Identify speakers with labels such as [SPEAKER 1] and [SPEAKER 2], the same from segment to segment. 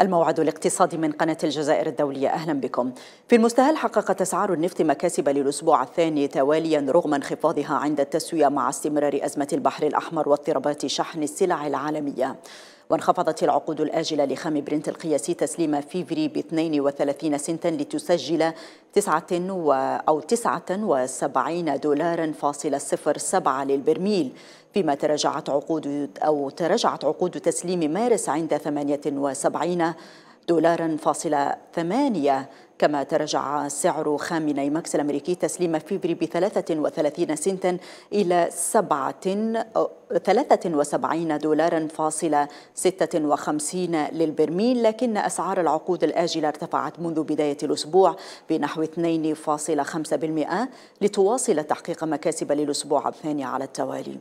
[SPEAKER 1] الموعد الاقتصادي من قناة الجزائر الدولية أهلا بكم في المستهل حققت أسعار النفط مكاسب للأسبوع الثاني تواليا رغم انخفاضها عند التسوية مع استمرار أزمة البحر الأحمر واضطرابات شحن السلع العالمية وانخفضت العقود الآجلة لخام برنت القياسي تسليم فيفري ب 32 سنتا لتسجل 9 أو 79 دولارا فاصل 07 للبرميل فيما تراجعت عقود أو تراجعت عقود تسليم مارس عند 78 دولارا فاصلة ثمانية كما تراجع سعر خام ماكس الأمريكي تسليم فيبري ب 33 سنتا إلى سبعة 73 دولارا فاصلة 56 للبرميل لكن أسعار العقود الآجلة ارتفعت منذ بداية الأسبوع بنحو 2.5% لتواصل تحقيق مكاسب للأسبوع الثاني على التوالي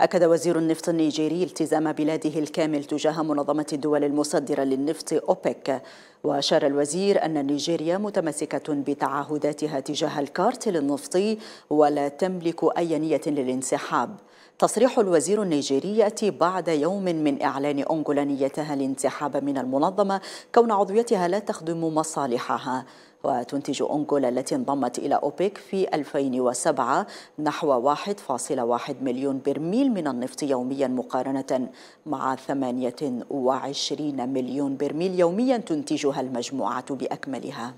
[SPEAKER 1] أكد وزير النفط النيجيري التزام بلاده الكامل تجاه منظمة الدول المصدرة للنفط أوبك وأشار الوزير أن نيجيريا متمسكة بتعهداتها تجاه الكارتل النفطي ولا تملك أي نية للانسحاب تصريح الوزير النيجيري يأتي بعد يوم من إعلان أنغولا نيتها الانسحاب من المنظمة كون عضويتها لا تخدم مصالحها وتنتج أنغولا التي انضمت إلى أوبك في 2007 نحو 1.1 مليون برميل من النفط يوميا مقارنة مع 28 مليون برميل يوميا تنتجها المجموعة بأكملها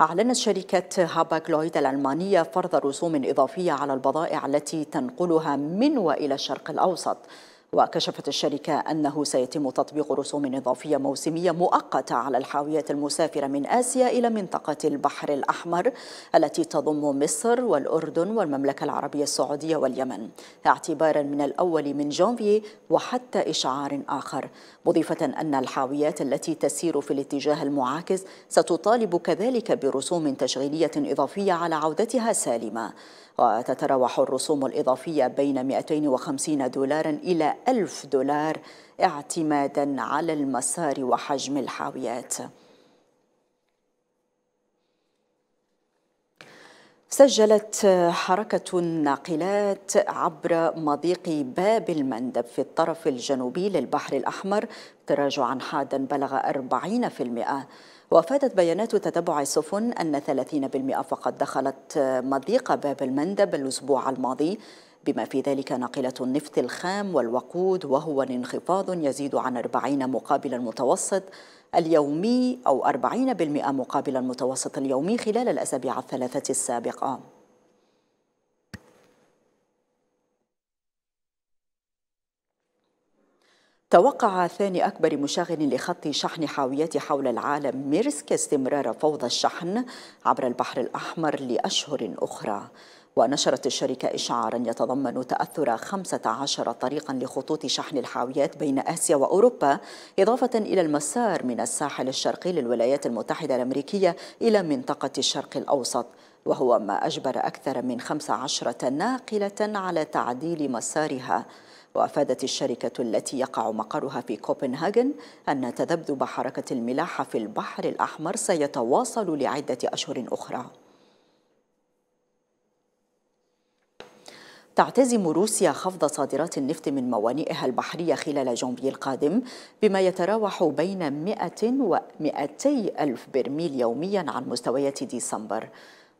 [SPEAKER 1] أعلنت شركة لويد الألمانية فرض رسوم إضافية على البضائع التي تنقلها من وإلى الشرق الأوسط وكشفت الشركة أنه سيتم تطبيق رسوم إضافية موسمية مؤقتة على الحاويات المسافرة من آسيا إلى منطقة البحر الأحمر التي تضم مصر والأردن والمملكة العربية السعودية واليمن اعتبارا من الأول من جانفي وحتى إشعار آخر مضيفة أن الحاويات التي تسير في الاتجاه المعاكس ستطالب كذلك برسوم تشغيلية إضافية على عودتها سالمة وتتراوح الرسوم الإضافية بين 250 دولارا إلى 1000 دولار اعتمادا على المسار وحجم الحاويات سجلت حركة الناقلات عبر مضيق باب المندب في الطرف الجنوبي للبحر الأحمر تراجعا حادا بلغ 40% وأفادت بيانات تتبع السفن أن 30% فقط دخلت مضيق باب المندب الأسبوع الماضي بما في ذلك ناقلة النفط الخام والوقود وهو انخفاض يزيد عن 40 مقابل المتوسط اليومي أو 40% مقابل المتوسط اليومي خلال الأسابيع الثلاثة السابقة توقع ثاني أكبر مشغل لخط شحن حاويات حول العالم ميرسك استمرار فوضى الشحن عبر البحر الأحمر لأشهر أخرى ونشرت الشركة إشعارا يتضمن تأثر 15 طريقا لخطوط شحن الحاويات بين آسيا وأوروبا إضافة إلى المسار من الساحل الشرقي للولايات المتحدة الأمريكية إلى منطقة الشرق الأوسط وهو ما أجبر أكثر من 15 ناقلة على تعديل مسارها وأفادت الشركة التي يقع مقرها في كوبنهاجن أن تذبذب حركة الملاحة في البحر الأحمر سيتواصل لعدة أشهر أخرى تعتزم روسيا خفض صادرات النفط من موانئها البحرية خلال جانفي القادم بما يتراوح بين 100 و 200 ألف برميل يوميا عن مستويات ديسمبر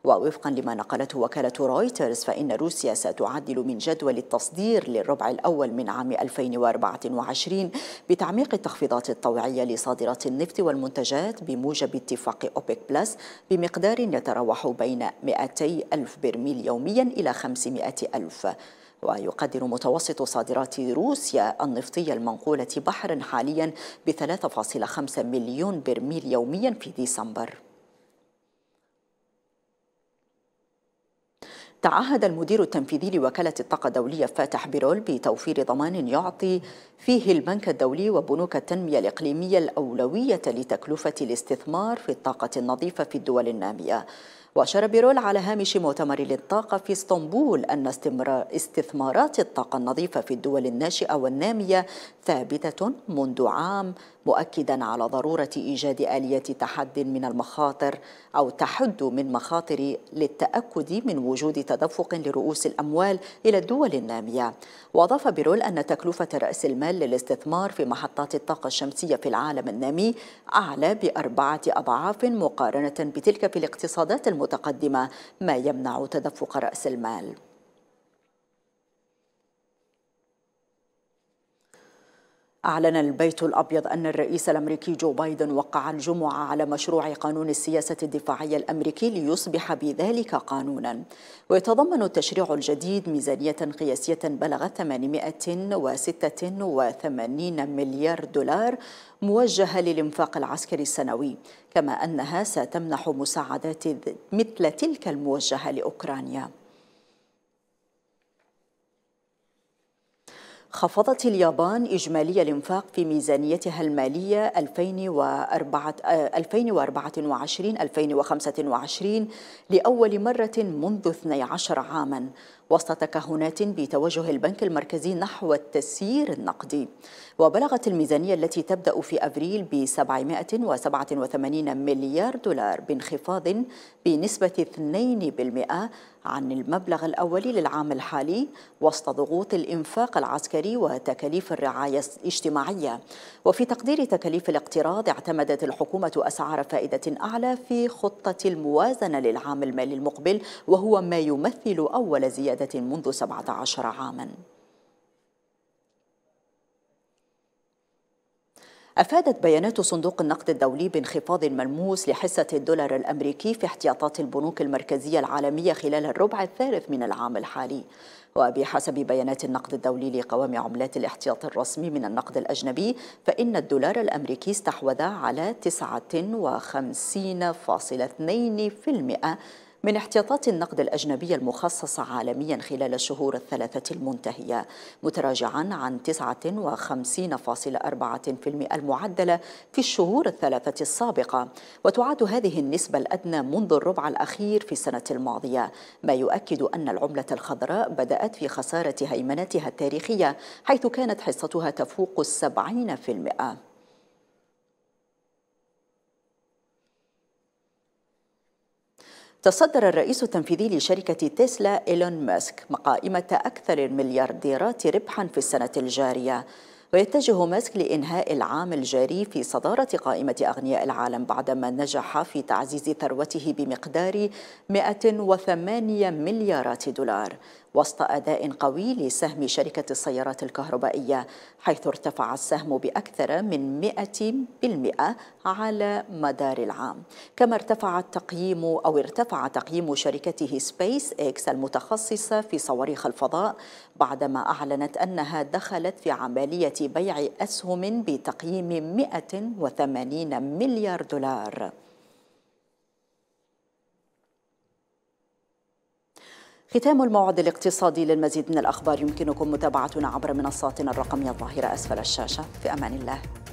[SPEAKER 1] ووفقا لما نقلته وكالة رويترز فإن روسيا ستعدل من جدول التصدير للربع الأول من عام 2024 بتعميق التخفيضات الطوعية لصادرات النفط والمنتجات بموجب اتفاق أوبيك بلس بمقدار يتراوح بين 200 ألف برميل يوميا إلى 500 ألف ويقدر متوسط صادرات روسيا النفطية المنقولة بحرا حاليا ب 3.5 مليون برميل يوميا في ديسمبر تعهد المدير التنفيذي لوكالة الطاقة الدولية فاتح بيرول بتوفير ضمان يعطي فيه البنك الدولي وبنوك التنمية الإقليمية الأولوية لتكلفة الاستثمار في الطاقة النظيفة في الدول النامية وأشار بيرول على هامش مؤتمر للطاقة في اسطنبول أن استمرار استثمارات الطاقة النظيفة في الدول الناشئة والنامية ثابتة منذ عام مؤكدا على ضرورة إيجاد آلية تحد من المخاطر أو تحد من مخاطر للتأكد من وجود تدفق لرؤوس الأموال إلى الدول النامية وأضاف بيرول أن تكلفة رأس المال للاستثمار في محطات الطاقة الشمسية في العالم النامي أعلى بأربعة أضعاف مقارنة بتلك في الاقتصادات المتقدمة ما يمنع تدفق رأس المال أعلن البيت الأبيض أن الرئيس الأمريكي جو بايدن وقع الجمعة على مشروع قانون السياسة الدفاعية الأمريكي ليصبح بذلك قانونا ويتضمن التشريع الجديد ميزانية قياسية بلغت 886 مليار دولار موجهة للإنفاق العسكري السنوي كما أنها ستمنح مساعدات مثل تلك الموجهة لأوكرانيا خفضت اليابان إجمالي الإنفاق في ميزانيتها المالية 2024-2025 آه، لأول مرة منذ 12 عاماً وسط تكهنات بتوجه البنك المركزي نحو التسيير النقدي وبلغت الميزانية التي تبدأ في أبريل ب 787 مليار دولار بانخفاض بنسبة 2% عن المبلغ الأولي للعام الحالي وسط ضغوط الإنفاق العسكري وتكاليف الرعاية الاجتماعية وفي تقدير تكاليف الاقتراض اعتمدت الحكومة أسعار فائدة أعلى في خطة الموازنة للعام المالي المقبل وهو ما يمثل أول زيادة منذ 17 عاماً أفادت بيانات صندوق النقد الدولي بانخفاض ملموس لحصة الدولار الأمريكي في احتياطات البنوك المركزية العالمية خلال الربع الثالث من العام الحالي وبحسب بيانات النقد الدولي لقوام عملات الاحتياط الرسمي من النقد الأجنبي فإن الدولار الأمريكي استحوذ على 59.2% من احتياطات النقد الأجنبية المخصصة عالميا خلال الشهور الثلاثة المنتهية متراجعا عن 59.4% المعدلة في الشهور الثلاثة السابقة وتعد هذه النسبة الأدنى منذ الربع الأخير في السنة الماضية ما يؤكد أن العملة الخضراء بدأت في خسارة هيمنتها التاريخية حيث كانت حصتها تفوق السبعين في المئة تصدر الرئيس التنفيذي لشركة تسلا إيلون ماسك مقائمة أكثر المليارديرات ربحا في السنة الجارية ويتجه ماسك لإنهاء العام الجاري في صدارة قائمة أغنياء العالم بعدما نجح في تعزيز ثروته بمقدار 108 مليارات دولار وسط أداء قوي لسهم شركة السيارات الكهربائية حيث ارتفع السهم بأكثر من 100% على مدار العام كما ارتفع التقييم أو ارتفع تقييم شركته سبيس إكس المتخصصة في صواريخ الفضاء بعدما أعلنت أنها دخلت في عملية بيع أسهم بتقييم 180 مليار دولار ختام الموعد الاقتصادي للمزيد من الأخبار يمكنكم متابعتنا عبر منصاتنا الرقمية الظاهرة أسفل الشاشة في أمان الله